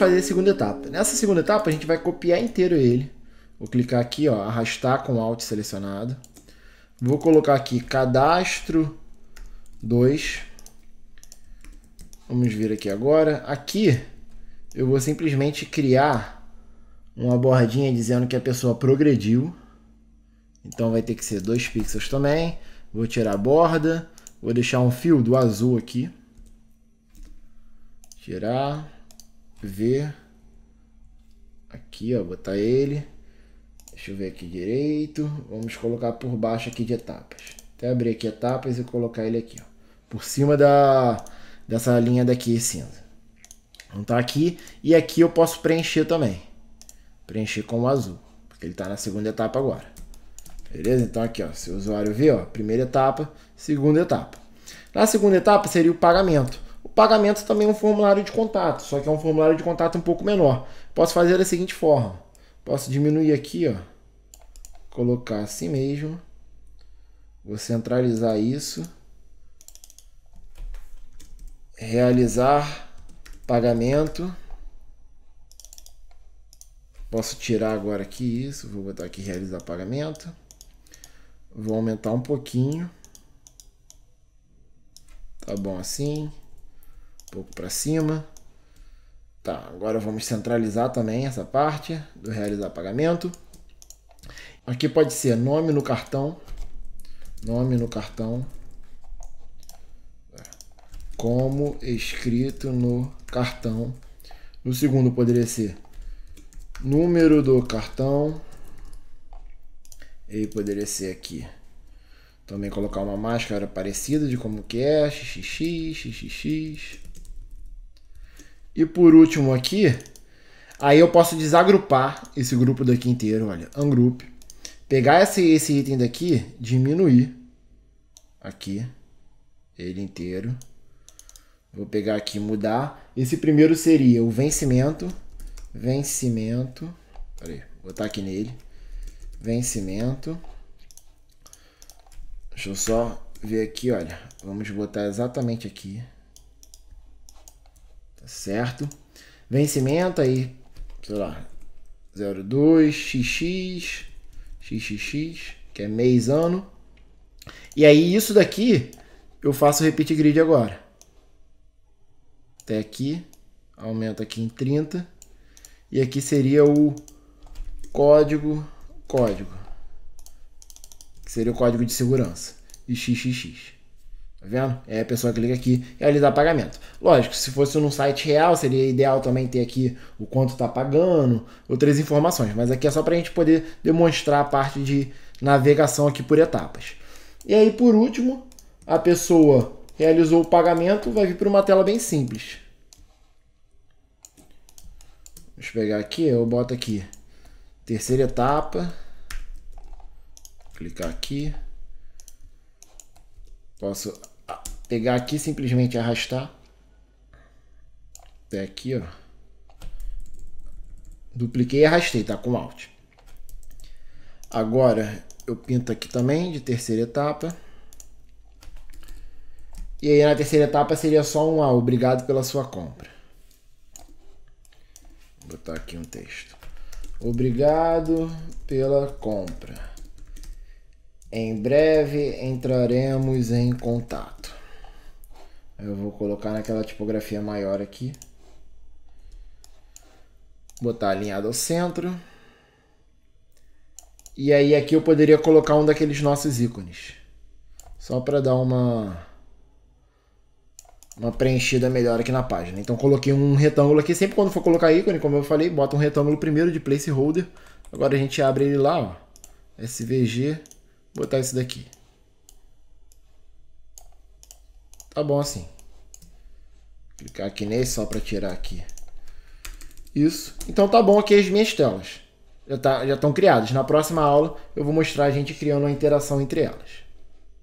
fazer a segunda etapa. Nessa segunda etapa, a gente vai copiar inteiro ele. Vou clicar aqui, ó, arrastar com Alt selecionado. Vou colocar aqui cadastro 2. Vamos vir aqui agora. Aqui eu vou simplesmente criar uma bordinha dizendo que a pessoa progrediu. Então vai ter que ser dois pixels também. Vou tirar a borda. Vou deixar um fio do azul aqui. Tirar ver aqui, ó, botar ele. Deixa eu ver aqui direito. Vamos colocar por baixo aqui de etapas. Até abrir aqui etapas e colocar ele aqui, ó, por cima da dessa linha daqui cinza. não tá aqui e aqui eu posso preencher também. Preencher com o azul, porque ele tá na segunda etapa agora. Beleza? Então aqui, ó, se o usuário vê, ó, primeira etapa, segunda etapa. Na segunda etapa seria o pagamento. Pagamento também é um formulário de contato, só que é um formulário de contato um pouco menor. Posso fazer da seguinte forma. Posso diminuir aqui, ó. Colocar assim mesmo. Vou centralizar isso. Realizar pagamento. Posso tirar agora aqui isso, vou botar aqui realizar pagamento. Vou aumentar um pouquinho. Tá bom assim um pouco para cima. Tá, agora vamos centralizar também essa parte do realizar pagamento. Aqui pode ser nome no cartão, nome no cartão, né? como escrito no cartão. No segundo poderia ser número do cartão. E poderia ser aqui. Também colocar uma máscara parecida de como que é, xxx, xxx. E por último aqui, aí eu posso desagrupar esse grupo daqui inteiro, olha, ungroup. Pegar esse, esse item daqui, diminuir aqui, ele inteiro. Vou pegar aqui mudar. Esse primeiro seria o vencimento, vencimento, peraí, vou botar aqui nele, vencimento. Deixa eu só ver aqui, olha, vamos botar exatamente aqui certo? Vencimento aí, sei lá, 02, XX, XXX, que é mês, ano. E aí isso daqui eu faço repeat grid agora. Até aqui, aumenta aqui em 30. E aqui seria o código, código, que seria o código de segurança, e XXX. Tá vendo? É a pessoa clica aqui e realizar pagamento. Lógico, se fosse num site real, seria ideal também ter aqui o quanto está pagando, outras informações. Mas aqui é só para a gente poder demonstrar a parte de navegação aqui por etapas. E aí, por último, a pessoa realizou o pagamento, vai vir para uma tela bem simples. Deixa eu pegar aqui, eu boto aqui terceira etapa, clicar aqui, posso pegar aqui simplesmente arrastar até aqui, ó. Dupliquei e arrastei, tá? Com Alt. Agora eu pinto aqui também de terceira etapa. E aí na terceira etapa seria só um a obrigado pela sua compra. Vou botar aqui um texto. Obrigado pela compra. Em breve entraremos em contato. Eu vou colocar naquela tipografia maior aqui. Botar alinhado ao centro. E aí aqui eu poderia colocar um daqueles nossos ícones. Só para dar uma uma preenchida melhor aqui na página. Então coloquei um retângulo aqui. Sempre quando for colocar ícone, como eu falei, bota um retângulo primeiro de placeholder. Agora a gente abre ele lá, ó. SVG, botar isso daqui. Tá bom assim. Clicar aqui nesse só para tirar aqui. Isso. Então tá bom aqui as minhas telas. Já, tá, já estão criadas. Na próxima aula eu vou mostrar a gente criando a interação entre elas.